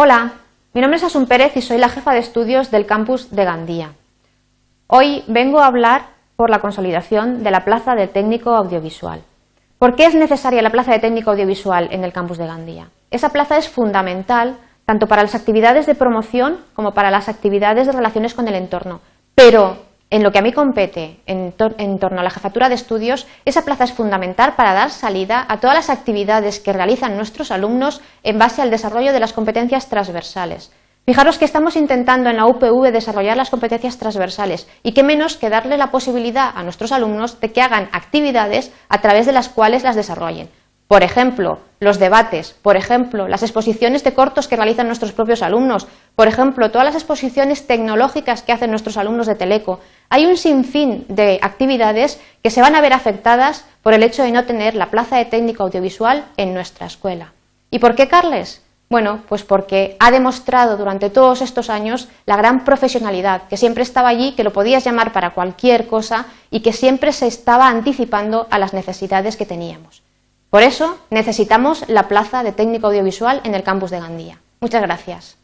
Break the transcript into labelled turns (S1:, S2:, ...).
S1: Hola, mi nombre es Asun Pérez y soy la jefa de estudios del campus de Gandía. Hoy vengo a hablar por la consolidación de la plaza de técnico audiovisual. ¿Por qué es necesaria la plaza de técnico audiovisual en el campus de Gandía? Esa plaza es fundamental tanto para las actividades de promoción como para las actividades de relaciones con el entorno, pero en lo que a mí compete en, torno a la jefatura de estudios, esa plaza es fundamental para dar salida a todas las actividades que realizan nuestros alumnos en base al desarrollo de las competencias transversales. Fijaros que estamos intentando en la UPV desarrollar las competencias transversales y qué menos que darle la posibilidad a nuestros alumnos de que hagan actividades a través de las cuales las desarrollen. Por ejemplo, los debates, por ejemplo, las exposiciones de cortos que realizan nuestros propios alumnos, por ejemplo, todas las exposiciones tecnológicas que hacen nuestros alumnos de Teleco. Hay un sinfín de actividades que se van a ver afectadas por el hecho de no tener la plaza de técnico audiovisual en nuestra escuela. ¿Y por qué, Carles? Bueno, pues porque ha demostrado durante todos estos años la gran profesionalidad, que siempre estaba allí, que lo podías llamar para cualquier cosa y que siempre se estaba anticipando a las necesidades que teníamos. Por eso necesitamos la plaza de técnico audiovisual en el campus de Gandía. Muchas gracias.